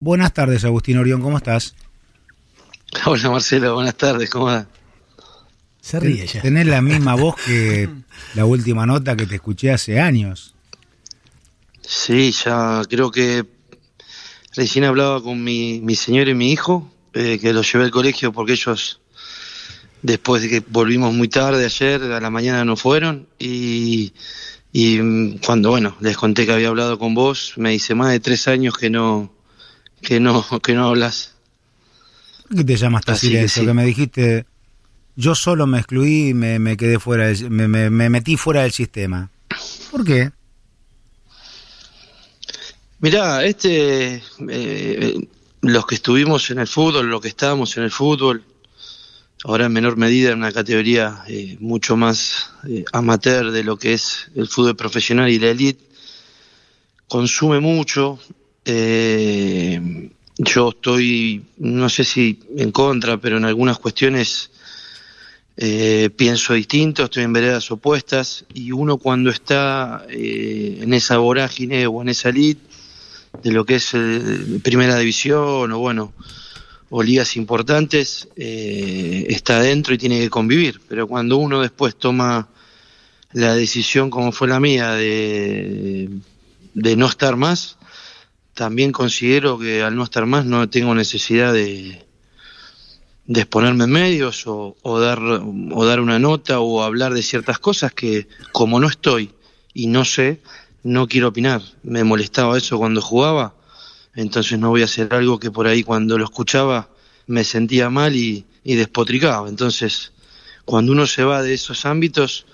Buenas tardes, Agustín Orión, ¿cómo estás? Hola, Marcelo, buenas tardes, ¿cómo estás? Se ríe ya. Tenés la misma voz que la última nota que te escuché hace años. Sí, ya creo que recién hablaba con mi, mi señor y mi hijo, eh, que los llevé al colegio porque ellos, después de que volvimos muy tarde ayer, a la mañana no fueron y... Y mm, cuando, bueno, les conté que había hablado con vos, me dice más de tres años que no, que no, que no hablas. ¿Qué te llamas tan silencio? Que, me dijiste, yo solo me excluí y me, quedé fuera, me, metí fuera del sistema. ¿Por qué? Mirá, este, eh, los que estuvimos en el fútbol, los que estábamos en el fútbol, ahora en menor medida en una categoría eh, mucho más eh, amateur de lo que es el fútbol profesional y la elite, consume mucho, eh, yo estoy, no sé si en contra, pero en algunas cuestiones eh, pienso distinto, estoy en veredas opuestas y uno cuando está eh, en esa vorágine o en esa lid de lo que es primera división o bueno o ligas importantes está adentro y tiene que convivir, pero cuando uno después toma la decisión como fue la mía de no estar más, también considero que al no estar más no tengo necesidad de, de exponerme en medios o, dar, o dar una nota o hablar de ciertas cosas que como no estoy y no sé, no quiero opinar. Me molestaba eso cuando jugaba, entonces no voy a hacer algo que por ahí cuando lo escuchaba me sentía mal y, despotricado. despotricaba. Entonces, cuando uno se va de esos ámbitos,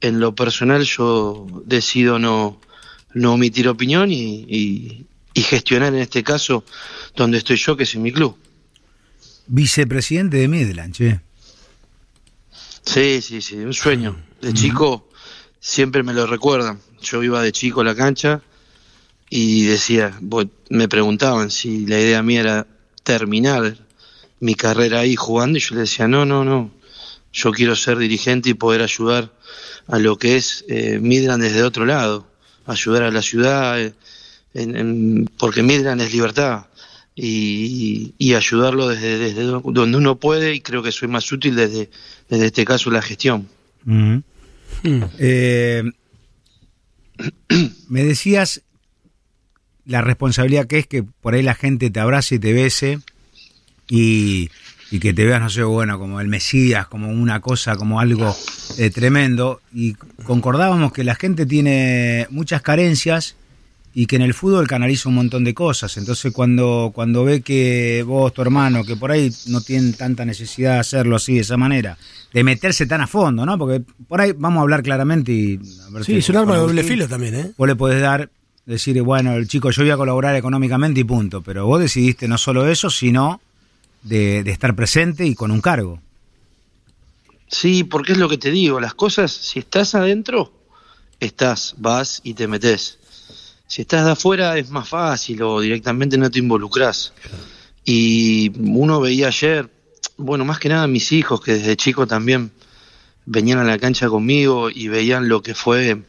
en lo personal yo decido no, no omitir opinión y, y gestionar en este caso donde estoy yo, que es en mi club. Vicepresidente de Midland, che. Sí, sí, sí, un sueño. De chico siempre me lo recuerdan. Yo iba de chico a la cancha y decía, me preguntaban si la idea mía era terminar mi carrera ahí jugando y yo le decía, no, no, no, yo quiero ser dirigente y poder ayudar a lo que es eh, Midland desde otro lado, ayudar a la ciudad, eh, en, porque Midland es libertad y, ayudarlo desde, donde uno puede y creo que soy más útil desde, este caso la gestión. Mm. Eh, me decías la responsabilidad que es que por ahí la gente te abrace y te bese y, que te veas, no sé, bueno, como el Mesías, como una cosa, como algo eh, tremendo. Y concordábamos que la gente tiene muchas carencias y que en el fútbol canaliza un montón de cosas. Entonces cuando, cuando ve que vos, tu hermano, que por ahí no tienen tanta necesidad de hacerlo así, de esa manera, de meterse tan a fondo, ¿no? Porque por ahí vamos a hablar claramente y... sí, es un arma de doble filo también, ¿eh? Vos le podés dar, decir, bueno, el chico, yo voy a colaborar económicamente y punto, pero vos decidiste no solo eso, sino de, de estar presente y con un cargo. Sí, porque es lo que te digo, las cosas, si estás adentro, estás, vas y te metes si estás de afuera es más fácil o directamente no te involucras. Y uno veía ayer, bueno, más que nada mis hijos que desde chico también venían a la cancha conmigo y veían lo que fue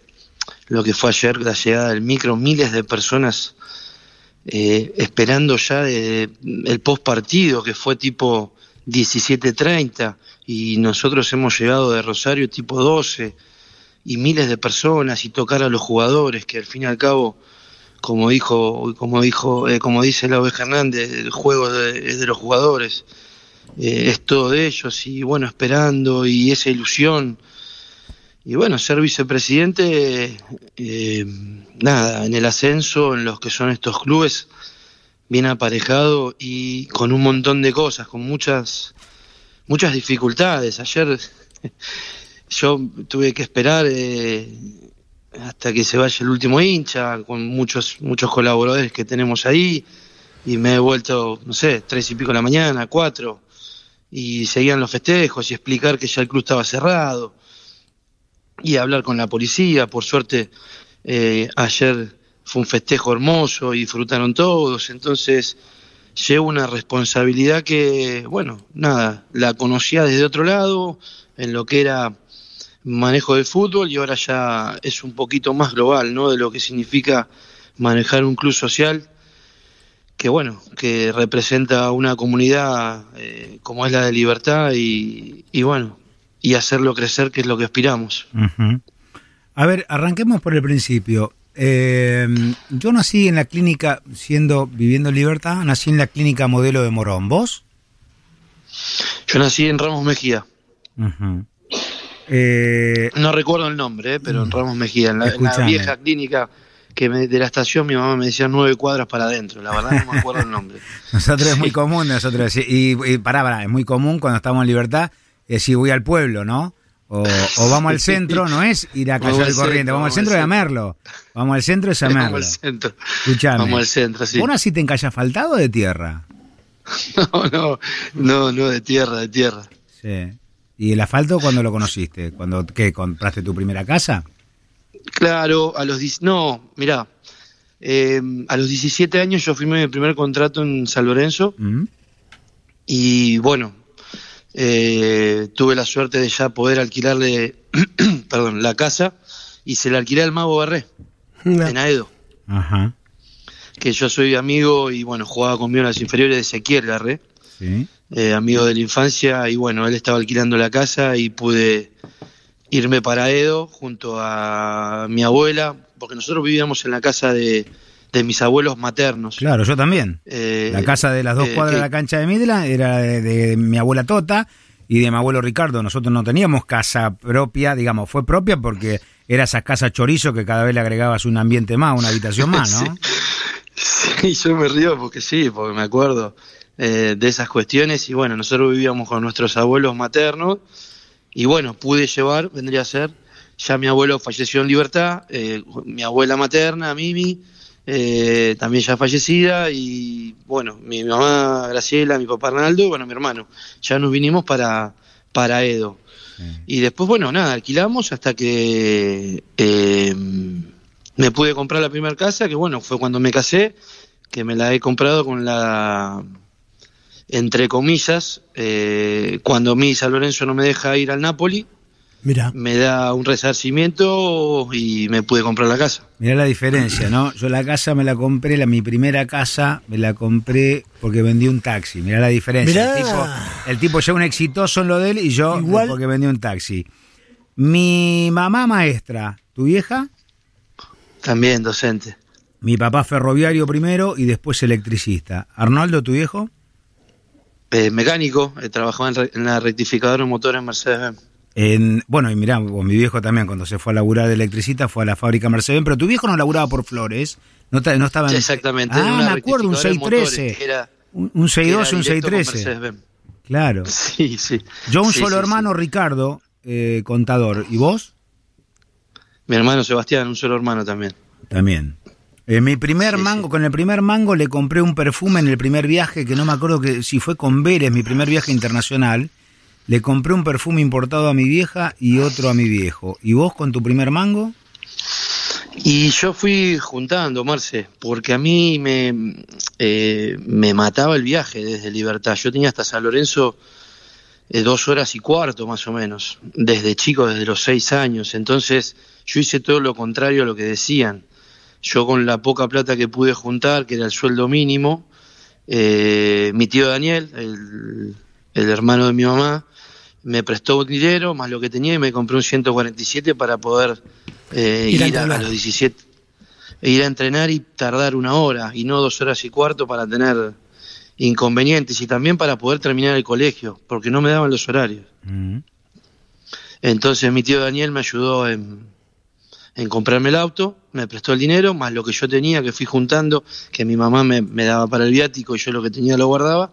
lo que fue ayer la llegada del micro, miles de personas eh, esperando ya el post partido que fue tipo 17:30 y nosotros hemos llegado de Rosario tipo 12 y miles de personas y tocar a los jugadores que al fin y al cabo como dijo como dijo eh, como dice la oveja Hernández el juego de, es de los jugadores eh, es todo de ellos y bueno esperando y esa ilusión y bueno ser vicepresidente eh, nada en el ascenso en los que son estos clubes bien aparejado y con un montón de cosas con muchas muchas dificultades ayer yo tuve que esperar eh, hasta que se vaya el último hincha, con muchos, muchos colaboradores que tenemos ahí, y me he vuelto, no sé, tres y pico de la mañana, cuatro, y seguían los festejos y explicar que ya el club estaba cerrado, y hablar con la policía, por suerte eh, ayer fue un festejo hermoso y disfrutaron todos, entonces llevo una responsabilidad que, bueno, nada, la conocía desde otro lado, en lo que era manejo de fútbol y ahora ya es un poquito más global, ¿no? De lo que significa manejar un club social que, bueno, que representa una comunidad eh, como es la de libertad y, bueno, y hacerlo crecer, que es lo que aspiramos. A ver, arranquemos por el principio. Eh, yo nací en la clínica, siendo viviendo en libertad, nací en la clínica modelo de Morón. ¿Vos? Yo nací en Ramos Mejía. Eh, no recuerdo el nombre, eh, pero en mm. Ramos Mejía, en la, vieja clínica que de la estación mi mamá me decía nueve cuadras para adentro, la verdad no me acuerdo el nombre. nosotros es muy común, nosotros, y, y pará, pará, es muy común cuando estamos en libertad, es si voy al pueblo, ¿no? O, vamos al centro, no es ir a calle del Corriente, vamos, al centro y a Vamos al centro y a Vamos al centro. Vamos al centro, sí. ¿Vos naciste en calle asfaltado o de tierra? No, no, no, no, de tierra, de tierra. Sí. ¿Y el asfalto cuando lo conociste? ¿Cuándo qué? ¿Compraste tu primera casa? Claro, a los no, mira, eh, a los 17 años yo firmé mi primer contrato en San Lorenzo mm. y bueno, eh, tuve la suerte de ya poder alquilarle, perdón, la casa y se la alquilé al mago Barré en Aedo. Ajá. Que yo soy amigo y bueno, jugaba conmigo en las inferiores de Ezequiel Barré eh, amigo de la infancia, y bueno, él estaba alquilando la casa y pude irme para Edo junto a mi abuela, porque nosotros vivíamos en la casa de, mis abuelos maternos. Claro, yo también. Eh, la casa de las dos eh, cuadras de la cancha de Midland era de, mi abuela Tota y de mi abuelo Ricardo. Nosotros no teníamos casa propia, digamos, fue propia porque era esa casa chorizo que cada vez le agregabas un ambiente más, una habitación más, ¿no? sí, yo me río porque sí, porque me acuerdo. Eh, de esas cuestiones. Y bueno, nosotros vivíamos con nuestros abuelos maternos y bueno, pude llevar, vendría a ser, ya mi abuelo falleció en libertad, eh, mi abuela materna, Mimi, eh, también ya fallecida, y bueno, mi mamá Graciela, mi papá Arnaldo, y bueno, mi hermano, ya nos vinimos para, para Edo. Y después, bueno, nada, alquilamos hasta que me pude comprar la primera casa, que bueno, fue cuando me casé, que me la he comprado con la entre comillas, eh, cuando mi Lorenzo no me deja ir al Napoli, Mira. me da un resarcimiento y me pude comprar la casa. Mirá la diferencia, ¿no? Yo la casa me la compré, la, mi primera casa me la compré porque vendí un taxi. Mirá la diferencia. El, tipo, el un exitoso en lo de él y yo porque vendí un taxi. Mi mamá maestra, ¿tu vieja? También docente. Mi papá ferroviario primero y después electricista. ¿Arnaldo, tu viejo? Eh, mecánico, eh, trabajaba en, la rectificadora de motores Mercedes-Benz. bueno, y mirá, mi viejo también, cuando se fue a laburar de electricista, fue a la fábrica Mercedes-Benz, pero tu viejo no laburaba por flores, no, estaban. estaba en... Exactamente. Ah, me acuerdo, un 613, un, seis 612, un 613. Claro. Sí, sí. Yo un solo hermano, Ricardo, eh, contador, ¿y vos? Mi hermano Sebastián, un solo hermano también. También. Eh, mi primer mango, con el primer mango le compré un perfume en el primer viaje, que no me acuerdo que si fue con Vélez, mi primer viaje internacional. Le compré un perfume importado a mi vieja y otro a mi viejo. ¿Y vos con tu primer mango? Y yo fui juntando, Marce, porque a mí me, eh, me mataba el viaje desde Libertad. Yo tenía hasta San Lorenzo eh, dos horas y cuarto más o menos, desde chico, desde los seis años. Entonces yo hice todo lo contrario a lo que decían. Yo con la poca plata que pude juntar, que era el sueldo mínimo, eh, mi tío Daniel, el, hermano de mi mamá, me prestó un dinero más lo que tenía y me compré un 147 para poder eh, ir, a, los 17, ir a entrenar y tardar una hora y no dos horas y cuarto para tener inconvenientes y también para poder terminar el colegio, porque no me daban los horarios. Mm. Entonces mi tío Daniel me ayudó en, en comprarme el auto, me prestó el dinero, más lo que yo tenía, que fui juntando, que mi mamá me, daba para el viático y yo lo que tenía lo guardaba.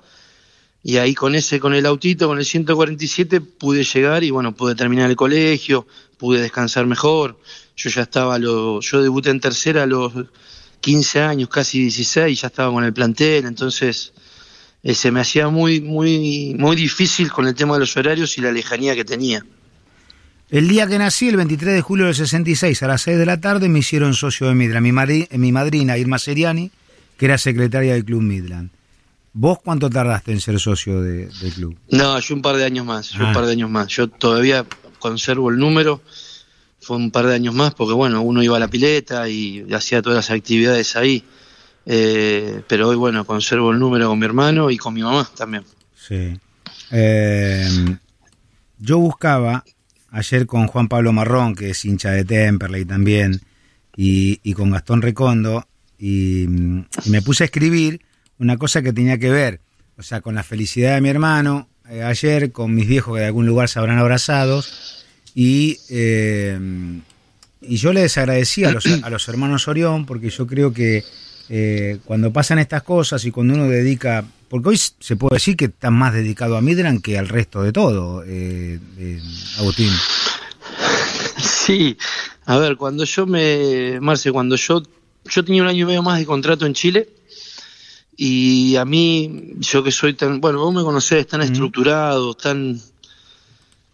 Y ahí con ese, con el autito, con el 147, pude llegar y bueno, pude terminar el colegio, pude descansar mejor. Yo ya estaba, lo, yo debuté en tercera a los 15 años, casi 16, ya estaba con el plantel, entonces eh, se me hacía muy, muy, muy difícil con el tema de los horarios y la lejanía que tenía. El día que nací, el 23 de julio del 66, a las 6 de la tarde, me hicieron socio de Midland. Mi, mi madrina, Irma Seriani, que era secretaria del Club Midland. ¿Vos cuánto tardaste en ser socio del club? No, yo un par de años más, yo un ah. par de años más. Yo todavía conservo el número, fue un par de años más porque, bueno, uno iba a la pileta y hacía todas las actividades ahí. Eh, pero hoy, bueno, conservo el número con mi hermano y con mi mamá también. Sí. Eh, yo buscaba ayer con Juan Pablo Marrón, que es hincha de Temperley también, y, con Gastón Recondo, mm, y, me puse a escribir una cosa que tenía que ver, o sea, con la felicidad de mi hermano eh, ayer, con mis viejos que de algún lugar se habrán abrazado, y, eh, y yo les desagradecí a los, a los hermanos Orión, porque yo creo que eh, cuando pasan estas cosas y cuando uno dedica porque hoy se puede decir que está más dedicado a Midran que al resto de todo, eh, eh, Agustín. Sí, a ver, cuando yo me. Marce, cuando yo. Yo tenía un año y medio más de contrato en Chile. Y a mí, yo que soy tan. Bueno, vos me conocés, tan mm. estructurado, tan.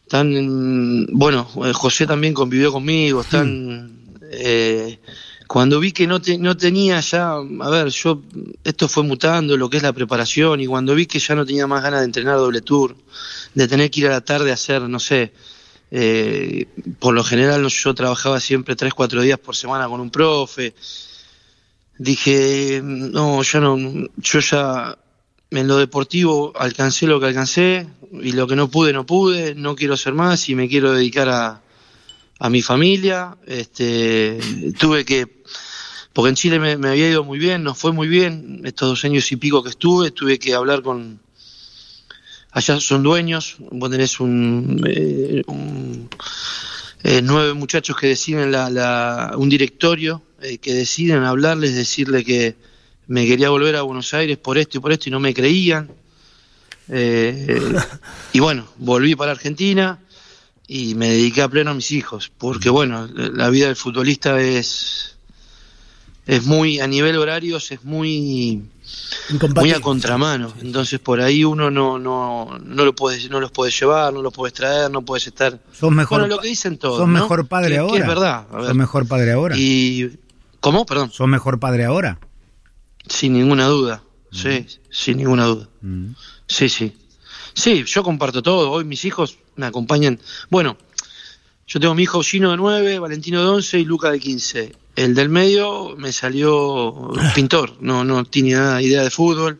Tan. Bueno, eh, José también convivió conmigo, tan. Eh, cuando vi que no, no tenía ya, a ver, yo, esto fue mutando, lo que es la preparación, y cuando vi que ya no tenía más ganas de entrenar doble tour, de tener que ir a la tarde a hacer, no sé, eh, por lo general yo trabajaba siempre tres, cuatro días por semana con un profe, dije, no, yo no, yo ya en lo deportivo alcancé lo que alcancé, y lo que no pude, no pude, no quiero hacer más y me quiero dedicar a a mi familia, este, tuve que, porque en Chile me, había ido muy bien, nos fue muy bien, estos dos años y pico que estuve, tuve que hablar con, allá son dueños, vos tenés un, eh, eh, nueve muchachos que deciden la, la un directorio, eh, que deciden hablarles, decirle que me quería volver a Buenos Aires por esto y por esto y no me creían. y bueno, volví para Argentina y me dediqué a pleno a mis hijos, porque bueno, la vida del futbolista es es muy a nivel horarios es muy muy a contramano, entonces por ahí uno no no no lo puedes no los puedes llevar, no los puedes traer, no puedes estar. son mejor bueno, lo que dicen todos, mejor padre ahora. es verdad, Sos mejor padre ahora. Y ¿cómo? Perdón. son mejor padre ahora. Sin ninguna duda. Sí, mm. sin ninguna duda. Mm. Sí, sí. Sí, yo comparto todo. Hoy mis hijos me acompañan. Bueno, yo tengo mi hijo Gino de 9, Valentino de 11 y Luca de 15. El del medio me salió pintor, no, no tiene nada idea de fútbol.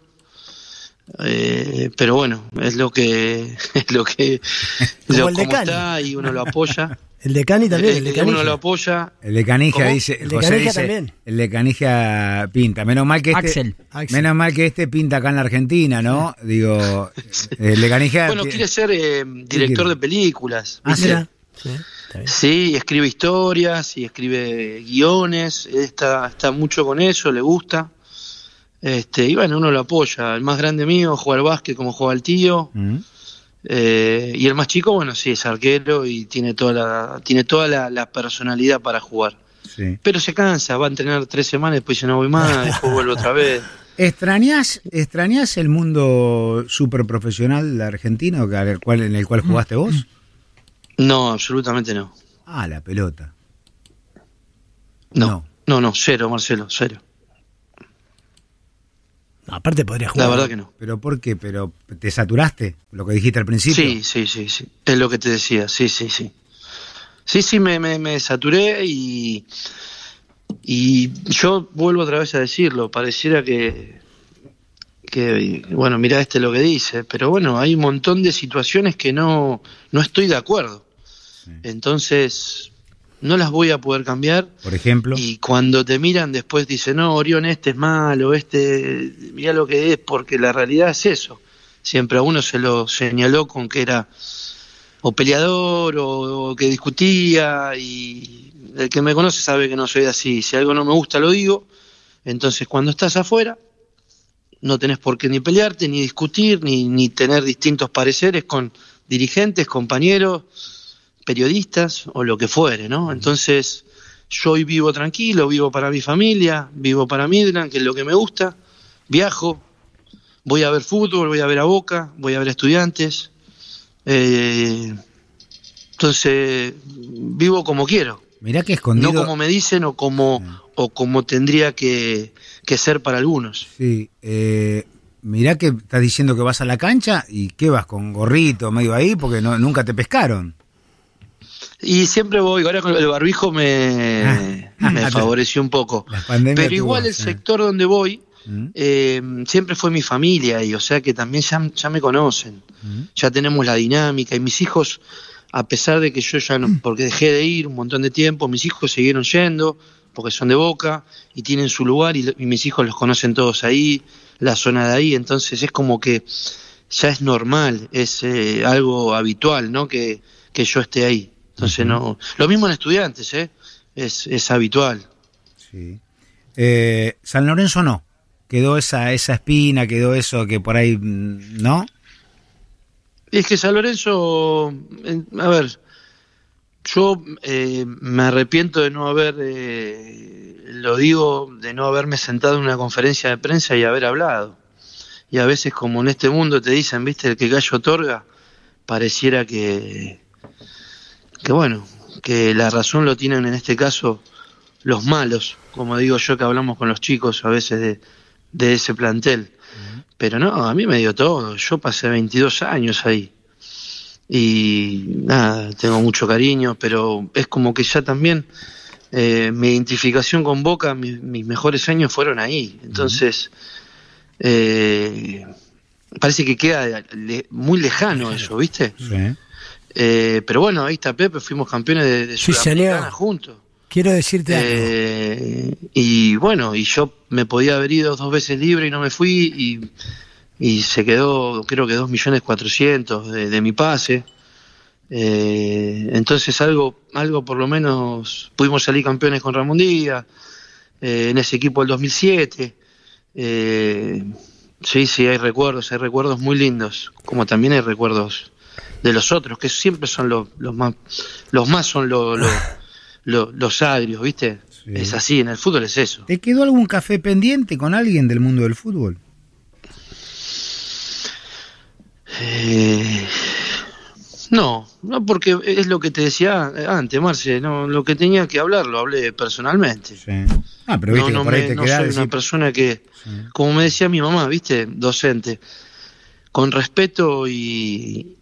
Eh, pero bueno, es lo que es lo que lo, el como está y uno lo apoya. El de Cani también. El, eh, el de eh, uno lo apoya. El de Canija dice. El de José dice, también. El de Canija pinta. Menos mal que este. Axel. Menos mal que este pinta acá en la Argentina, ¿no? Digo. El de Canija. Bueno, quiere ser eh, director de películas. Ah, ¿será? sí, escribe historias y escribe guiones. Está, está mucho con eso, le gusta. Este, y bueno, uno lo apoya. El más grande mío juega al básquet como juega el tío. Mm. Eh, y el más chico, bueno, sí, es arquero y tiene toda la, tiene toda la, personalidad para jugar. Pero se cansa, va a entrenar tres semanas, después ya no voy más, después vuelve otra vez. extrañas extrañas el mundo súper profesional argentino cual, en el cual mm. jugaste vos? No, absolutamente no. Ah, la pelota. no, no, no cero, Marcelo, cero te podría jugar. La verdad que no. ¿Pero por qué? ¿Pero te saturaste? Lo que dijiste al principio. Sí, sí, sí, Es lo que te decía. Sí, sí, sí. Sí, sí, me, saturé y, y yo vuelvo otra vez a decirlo. Pareciera que, que, bueno, mira este lo que dice, pero bueno, hay un montón de situaciones que no, no estoy de acuerdo. Entonces, no las voy a poder cambiar. Por ejemplo. Y cuando te miran después dicen, no, Orión, este es malo, este, mira lo que es, porque la realidad es eso. Siempre a uno se lo señaló con que era o peleador o, que discutía y el que me conoce sabe que no soy así. Si algo no me gusta lo digo. Entonces cuando estás afuera no tenés por qué ni pelearte, ni discutir, ni, ni tener distintos pareceres con dirigentes, compañeros periodistas o lo que fuere, ¿no? Entonces, yo hoy vivo tranquilo, vivo para mi familia, vivo para Midland, que es lo que me gusta, viajo, voy a ver fútbol, voy a ver a Boca, voy a ver estudiantes. Eh, entonces, vivo como quiero. Mirá que escondido. No como me dicen o como, mm. o como tendría que, ser para algunos. Sí. Eh, mirá que estás diciendo que vas a la cancha y que vas? ¿Con gorrito medio ahí? Porque nunca te pescaron. Y siempre voy, ahora con el barbijo me, ah, ah, favoreció un poco. Pero igual el sector donde voy mm. eh, siempre fue mi familia y o sea que también ya, me conocen. Mm. Ya tenemos la dinámica y mis hijos, a pesar de que yo ya no, mm. porque dejé de ir un montón de tiempo, mis hijos siguieron yendo porque son de Boca y tienen su lugar y, mis hijos los conocen todos ahí, la zona de ahí, entonces es como que ya es normal, es eh, algo habitual, ¿no? que yo esté ahí. Entonces, no. Lo mismo en estudiantes, ¿eh? Es, habitual. Sí. Eh, San Lorenzo no. Quedó esa, esa espina, quedó eso que por ahí. Mm, ¿No? Es que San Lorenzo. A ver. Yo eh, me arrepiento de no haber, eh, lo digo, de no haberme sentado en una conferencia de prensa y haber hablado. Y a veces, como en este mundo te dicen, viste, el que gallo otorga, pareciera que, que bueno, que la razón lo tienen en este caso los malos, como digo yo que hablamos con los chicos a veces de, ese plantel. Pero no, a mí me dio todo, yo pasé 22 años ahí. Y nada, tengo mucho cariño, pero es como que ya también eh, mi identificación con Boca, mis mejores años fueron ahí. Entonces, eh, parece que queda muy lejano eso, ¿viste? Eh, pero bueno, ahí está Pepe, fuimos campeones de, de juntos. Quiero decirte eh, Y bueno, y yo me podía haber ido dos veces libre y no me fui y, se quedó, creo que dos millones cuatrocientos de, mi pase. Eh, entonces algo, algo por lo menos pudimos salir campeones con Ramón Díaz en ese equipo del 2007. sí, sí, hay recuerdos, hay recuerdos muy lindos, como también hay recuerdos de los otros, que siempre son los, más, los más son los, los, los agrios, ¿viste? Es así, en el fútbol es eso. ¿Te quedó algún café pendiente con alguien del mundo del fútbol? Eh, no, no porque es lo que te decía antes, Marce, lo que tenía que hablar lo hablé personalmente. Ah, pero viste no, no, soy una persona que, como me decía mi mamá, viste, docente, con respeto y,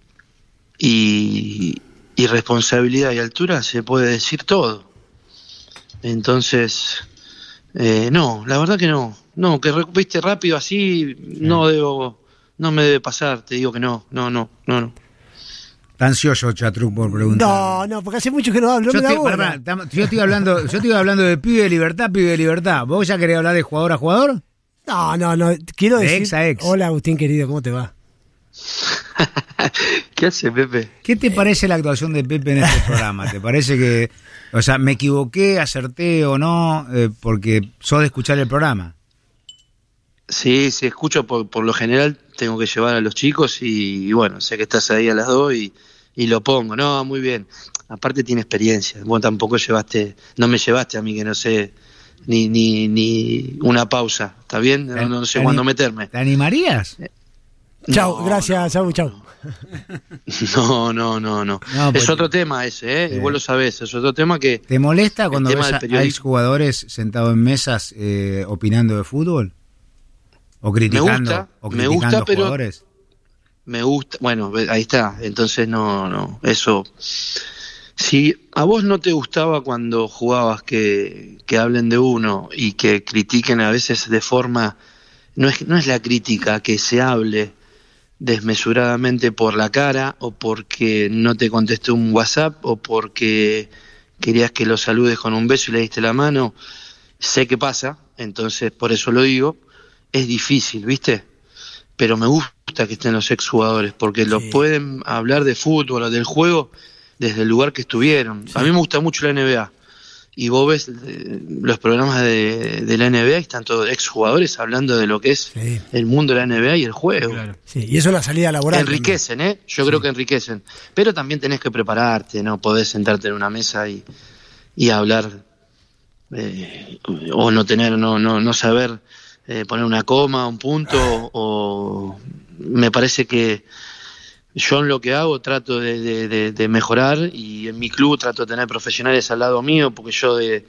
y, responsabilidad y altura se puede decir todo. Entonces, eh, no, la verdad que no. No, que recupiste rápido así, no debo, no me debe pasar, te digo que no, no, no, no, no. Está ansioso Chatruc por preguntar. No, no, porque hace mucho que no hablo. Yo, estoy, hablando, yo estoy hablando de pibe de libertad, pibe de libertad. ¿Vos ya querés hablar de jugador a jugador? No, no, no. Quiero decir. Hola Agustín querido, ¿cómo te va? ¿Qué hace Pepe? ¿Qué te eh. parece la actuación de Pepe en este programa? ¿Te parece que, o sea, me equivoqué, acerté o no? Eh, porque sos de escuchar el programa. Sí, sí, escucho por, por, lo general, tengo que llevar a los chicos y, bueno, sé que estás ahí a las dos y, lo pongo. No, muy bien. Aparte tiene experiencia. vos tampoco llevaste, no me llevaste a mí que no sé ni, ni, ni una pausa, ¿está bien? no sé cuándo meterme. ¿Te animarías? Eh, Chao, gracias, chau, chau. No, no, no, no. Pues es otro tema ese, ¿eh? vos lo sabés, es otro tema que... ¿Te molesta cuando ves jugadores sentados en mesas eh, opinando de fútbol? ¿O criticando, me gusta, o criticando me gusta, pero Me gusta, bueno, ahí está. Entonces, no, no, eso... Si a vos no te gustaba cuando jugabas que, hablen de uno y que critiquen a veces de forma... No es, no es la crítica que se hable desmesuradamente por la cara o porque no te contestó un WhatsApp o porque querías que lo saludes con un beso y le diste la mano, sé que pasa, entonces por eso lo digo, es difícil, ¿viste? Pero me gusta que estén los exjugadores porque los pueden hablar de fútbol o del juego desde el lugar que estuvieron. A mí me gusta mucho la NBA y vos ves eh, los programas de, la NBA y están todos exjugadores hablando de lo que es el mundo de la NBA y el juego. y eso es la salida laboral. Enriquecen, ¿eh? Yo creo que enriquecen. Pero también tenés que prepararte, ¿no? Podés sentarte en una mesa y, y hablar eh, o no tener, no, no, no saber eh, poner una coma, un punto o me parece que yo en lo que hago trato de, de, mejorar y en mi club trato de tener profesionales al lado mío porque yo de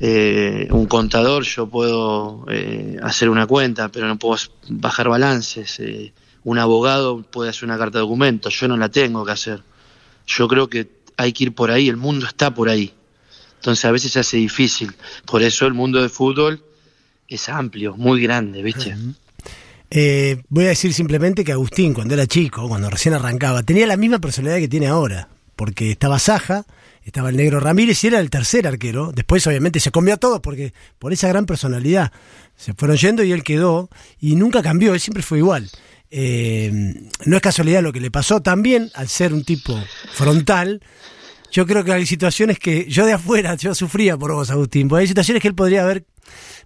eh, un contador yo puedo eh, hacer una cuenta pero no puedo bajar balances eh, un abogado puede hacer una carta de documento yo no la tengo que hacer yo creo que hay que ir por ahí el mundo está por ahí entonces a veces se hace difícil por eso el mundo de fútbol es amplio muy grande viste eh, voy a decir simplemente que Agustín, cuando era chico, cuando recién arrancaba, tenía la misma personalidad que tiene ahora, porque estaba Saja, estaba el negro Ramírez y era el tercer arquero. Después, obviamente, se comió a todos porque por esa gran personalidad se fueron yendo y él quedó y nunca cambió, él siempre fue igual. Eh, no es casualidad lo que le pasó, también al ser un tipo frontal, yo creo que hay situaciones que yo de afuera, yo sufría por vos, Agustín, porque hay situaciones que él podría haber,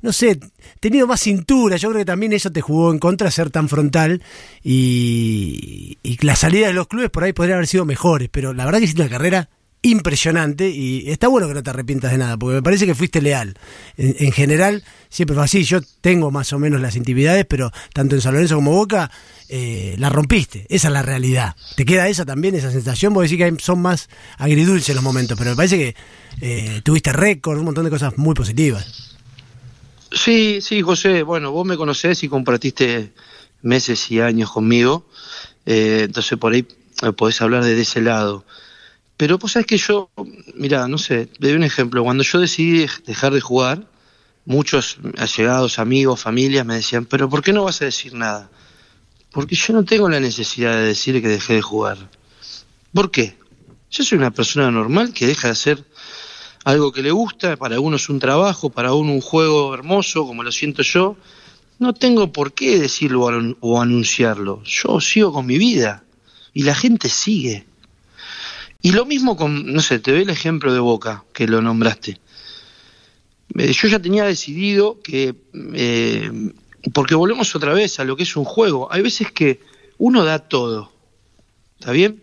no sé, tenido más cintura. Yo creo que también eso te jugó en contra, ser tan frontal. Y, y la salida de los clubes por ahí podría haber sido mejores, pero la verdad que hiciste una carrera impresionante y está bueno que no te arrepientas de nada, porque me parece que fuiste leal. En, general, siempre fue así, yo tengo más o menos las intimidades, pero tanto en San como Boca, eh, la rompiste, esa es la realidad. ¿Te queda esa también, esa sensación? Vos decir que son más agridulces los momentos, pero me parece que eh, tuviste récord, un montón de cosas muy positivas. Sí, sí, José, bueno, vos me conocés y compartiste meses y años conmigo, eh, entonces por ahí podés hablar desde ese lado. Pero pues es que yo, mira, no sé, te doy un ejemplo. Cuando yo decidí dejar de jugar, muchos allegados, amigos, familias me decían, pero ¿por qué no vas a decir nada? Porque yo no tengo la necesidad de decir que dejé de jugar. ¿Por qué? Yo soy una persona normal que deja de hacer algo que le gusta, para uno es un trabajo, para uno un juego hermoso, como lo siento yo. No tengo por qué decirlo o anunciarlo. Yo sigo con mi vida y la gente sigue. Y lo mismo con, no sé, te doy el ejemplo de Boca, que lo nombraste. Eh, yo ya tenía decidido que, eh, porque volvemos otra vez a lo que es un juego, hay veces que uno da todo, ¿está bien?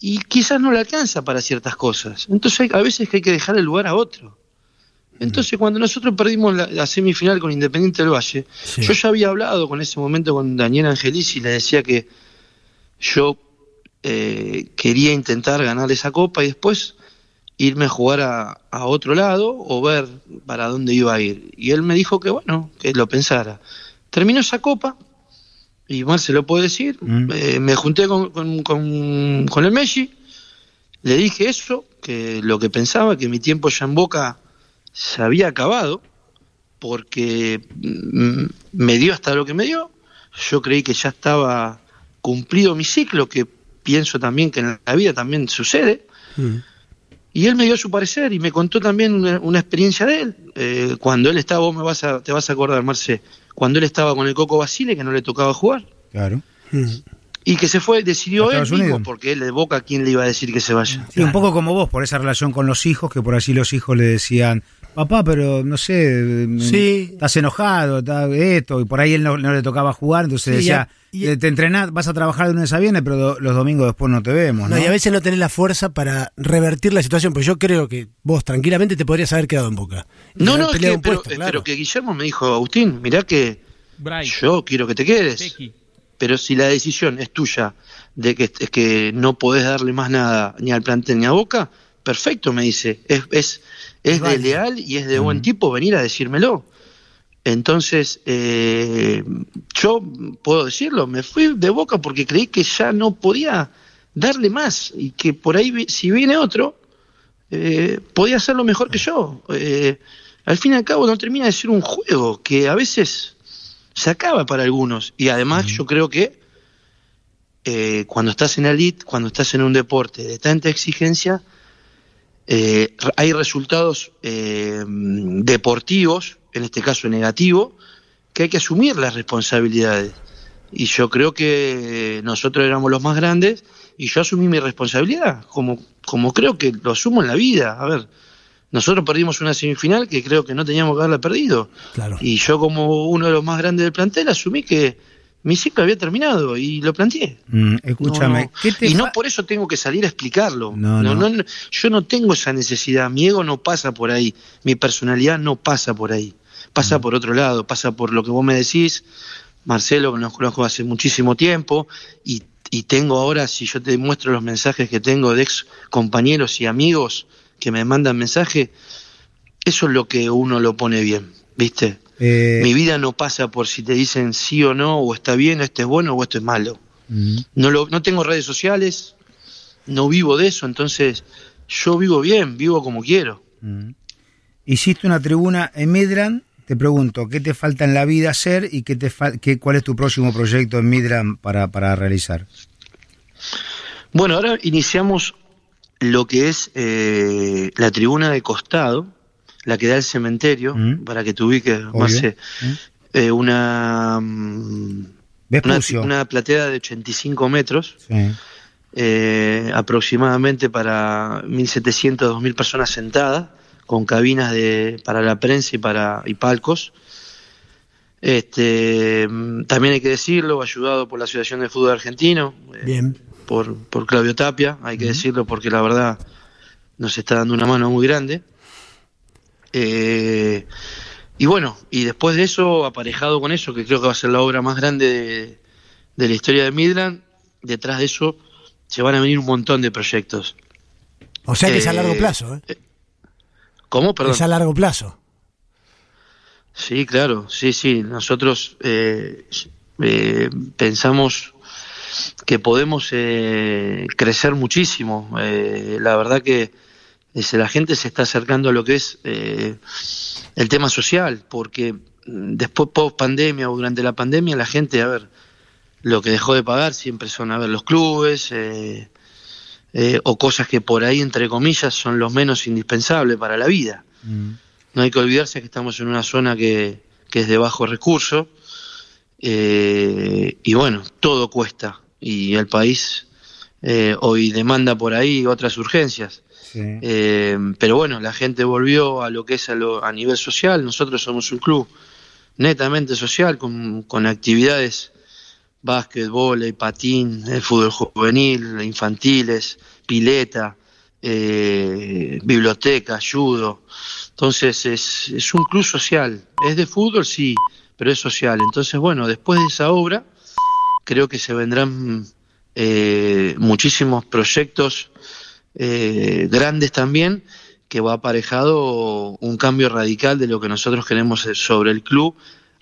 Y quizás no le alcanza para ciertas cosas. Entonces hay, a veces que hay que dejar el lugar a otro. Entonces, cuando nosotros perdimos la, semifinal con Independiente del Valle, yo ya había hablado con ese momento con Daniel angelis y le decía que yo eh, quería intentar ganar esa copa y después irme a jugar a, otro lado o ver para dónde iba a ir. Y él me dijo que bueno, que lo pensara. Terminó esa copa y se lo puedo decir. Mm. Eh, me junté con, el Messi, le dije eso, que lo que pensaba, que mi tiempo ya en Boca se había acabado, porque mm, me dio hasta lo que me dio. Yo creí que ya estaba cumplido mi ciclo, que pienso también que en la vida también sucede. Mm. Y él me dio su parecer y me contó también una, experiencia de él. Eh, cuando él estaba, vos me vas a, te vas a acordar, Marce, cuando él estaba con el Coco Basile, que no le tocaba jugar. Claro. Mm y que se fue, decidió él mismo, porque él de boca, ¿quién le iba a decir que se vaya? y un poco como vos, por esa relación con los hijos, que por allí los hijos le decían, papá, pero no sé, mm, estás enojado, esto, y por ahí él no, le tocaba jugar, entonces decía, eh, te entrenás, vas a trabajar de lunes a viernes, pero los domingos después no te vemos. y a veces no tenés la fuerza para revertir la situación, pues yo creo que vos tranquilamente te podrías haber quedado en boca. No, no, es que, pero, eh, que Guillermo me dijo, Agustín, mirá que yo quiero que te quedes. Pero si la decisión es tuya de que, no podés darle más nada ni al plantel ni a Boca, perfecto, me dice. Es, es, de leal y es de buen tipo venir a decírmelo. Entonces, eh, yo puedo decirlo, me fui de boca porque creí que ya no podía darle más y que por ahí, si viene otro, eh, podía hacerlo mejor que yo. Eh, al fin y al cabo, no termina de ser un juego que a veces se acaba para algunos. Y además yo creo que eh, cuando estás en elite, cuando estás en un deporte de tanta exigencia, eh, hay resultados eh, deportivos, en este caso negativo, que hay que asumir las responsabilidades. Y yo creo que nosotros éramos los más grandes y yo asumí mi responsabilidad, como, como creo que lo asumo en la vida. A ver, nosotros perdimos una semifinal que creo que no teníamos que haberla perdido. Claro. Y yo como uno de los más grandes del plantel asumí que mi ciclo había terminado y lo planteé. Mm, escúchame. y no por eso tengo que salir a explicarlo. No, no, yo no tengo esa necesidad. Mi ego no pasa por ahí. Mi personalidad no pasa por ahí. Pasa mm. por otro lado. Pasa por lo que vos me decís. Marcelo, que nos conozco hace muchísimo tiempo. Y, y tengo ahora, si yo te muestro los mensajes que tengo de ex compañeros y amigos que me mandan mensaje, eso es lo que uno lo pone bien, ¿viste? Eh, Mi vida no pasa por si te dicen sí o no, o está bien, este es bueno o este es malo. no, tengo redes sociales, no vivo de eso, entonces yo vivo bien, vivo como quiero. Hiciste una tribuna en Midran te pregunto, ¿qué te falta en la vida hacer y qué te qué, cuál es tu próximo proyecto en Midran para, para realizar? Bueno, ahora iniciamos lo que es eh, la tribuna de costado, la que da el cementerio, mm. para que te ubiques mm. eh, una, mm, una, de 85 metros. Eh, aproximadamente para 1.700, 2.000 personas sentadas, con cabinas de, para la prensa y, para, y palcos. Este, también hay que decirlo, ayudado por la Asociación de Fútbol Argentino, eh, por, Claudio Tapia, hay que decirlo porque la verdad nos está dando una mano muy grande. Eh, y bueno, y después de eso, aparejado con eso, que creo que va a ser la obra más grande de, la historia de Midland, detrás de eso se van a venir un montón de proyectos. O sea que es a largo eh, plazo. ¿eh? ¿Cómo? Perdón. Es a largo plazo. Sí, claro, sí, sí. Nosotros eh, eh, pensamos que podemos eh, crecer muchísimo. la verdad que la gente se está acercando a lo que es el tema social, porque mm, después, post pandemia o durante la pandemia, la gente, a ver, lo que dejó de pagar siempre son, a ver, los clubes. o cosas que por ahí, entre comillas, son los menos indispensables para la vida. Mm. No hay que olvidarse que estamos en una zona que, es de bajo recurso eh, y bueno, todo cuesta y el país eh, hoy demanda por ahí otras urgencias. Eh, pero bueno, la gente volvió a lo que es a, lo, a nivel social, nosotros somos un club netamente social con, actividades básquetbol, patín, el fútbol juvenil, infantiles, pileta, eh, biblioteca, judo. Entonces es, un club social. Es de fútbol, sí, pero es social. Entonces, bueno, después de esa obra, creo que se vendrán eh, muchísimos proyectos eh, grandes también, que va aparejado un cambio radical de lo que nosotros queremos sobre el club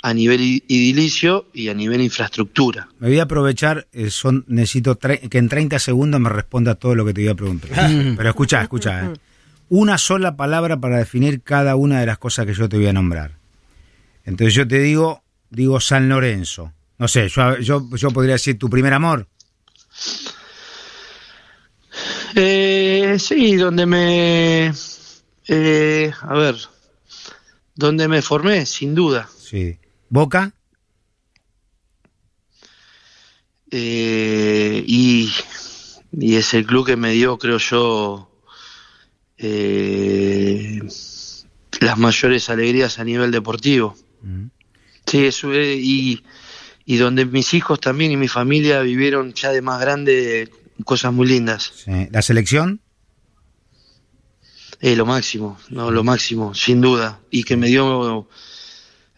a nivel edilicio y a nivel infraestructura. Me voy a aprovechar, eh, son, necesito que en 30 segundos me responda todo lo que te voy a preguntar. Mm. Pero escucha, escucha. Eh. Una sola palabra para definir cada una de las cosas que yo te voy a nombrar. Entonces yo te digo, digo San Lorenzo. No sé, yo, yo, podría decir tu primer amor. Eh, sí, donde me... Eh, a ver, donde me formé, sin duda. Sí. Boca. Eh, y, es el club que me dio, creo yo, eh, las mayores alegrías a nivel deportivo. Mm. Sí, eso, eh, y, donde mis hijos también y mi familia vivieron ya de más grande cosas muy lindas. ¿La selección? es lo máximo, no, lo máximo, sin duda. Y que me dio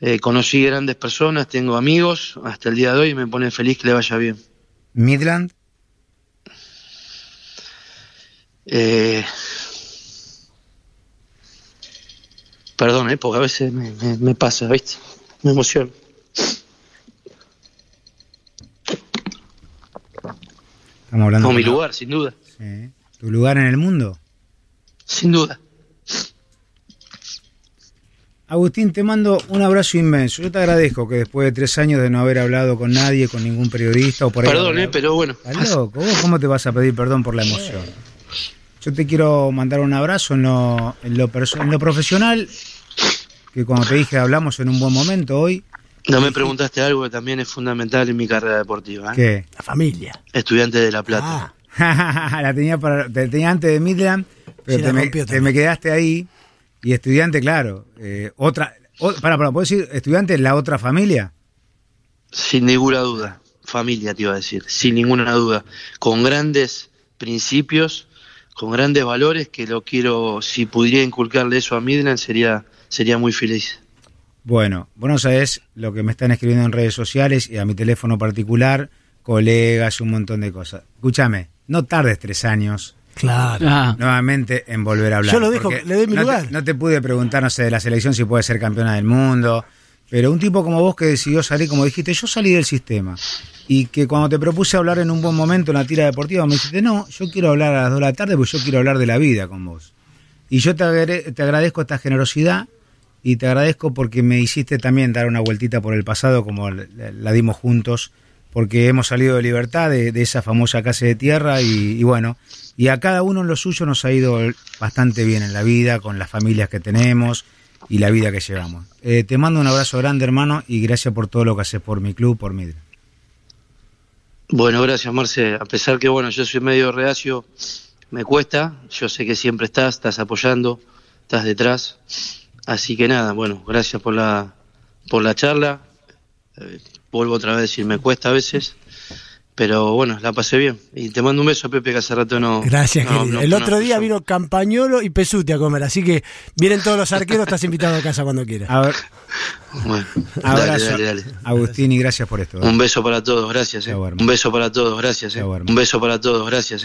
eh, conocí grandes personas, tengo amigos hasta el día de hoy y me pone feliz que le vaya bien. ¿Midland? Eh, perdón, eh, porque a veces me, pasa, ¿viste? Me emociono. Estamos hablando. de mi lugar, sin duda. ¿Tu lugar en el mundo? Sin duda. Agustín, te mando un abrazo inmenso. Yo te agradezco que después de tres años de no haber hablado con nadie, con ningún periodista o por ahí. Perdón, eh, pero bueno. cómo te vas a pedir perdón por la emoción? Yo te quiero mandar un abrazo en lo, profesional, que como te dije, hablamos en un buen momento hoy. No me preguntaste algo que también es fundamental en mi carrera deportiva. ¿eh? ¿Qué? La familia. Estudiante de La Plata. Ah. la tenía, para, te tenía antes de Midland, pero te me quedaste ahí y estudiante, claro. Eh, otra, para, para, ¿puedo decir estudiante la otra familia? Sin ninguna duda. Familia, te iba a decir. Sin ninguna duda. Con grandes principios, con grandes valores que lo quiero, si pudiera inculcarle eso a Midland, sería, sería muy feliz. Bueno, bueno no lo que me están escribiendo en redes sociales y a mi teléfono particular, colegas, un montón de cosas. Escúchame, no tardes tres años Claro. Nuevamente, en volver a hablar. Yo lo dejo, le doy mi no lugar. Te, no te pude preguntar, no sé, de la selección si puede ser campeona del mundo. Pero un tipo como vos que decidió salir, como dijiste, yo salí del sistema. Y que cuando te propuse hablar en un buen momento en la tira deportiva, me dijiste, no, yo quiero hablar a las 2 de la tarde porque yo quiero hablar de la vida con vos. Y yo te, te agradezco esta generosidad y te agradezco porque me hiciste también dar una vueltita por el pasado como la, dimos juntos, porque hemos salido de libertad de, esa famosa casa de tierra y bueno, y a cada uno en lo suyo nos ha ido bastante bien en la vida, con las familias que tenemos y la vida que llevamos. Eh, te mando un abrazo grande, hermano, y gracias por todo lo que haces por mi club, por mí. Bueno, gracias, Marce. A pesar que, bueno, yo soy medio reacio, me cuesta. Yo sé que siempre estás, estás apoyando, estás detrás. Así que nada, bueno, gracias por la, por la charla. Eh, vuelvo otra vez a decir, me cuesta a veces pero bueno, la pasé bien. Y te mando un beso, Pepe, que hace rato no. Gracias, querido. el otro día vino Campañolo y Pesuti a comer, así que vienen todos los arqueros, estás invitado a casa cuando quieras. A ver. Bueno, abrazo. Dale, dale, Agustín, y gracias por esto. Un ¿eh? beso para todos, gracias. Eh. Un beso para todos, gracias. Eh. Un beso para todos, gracias. Eh.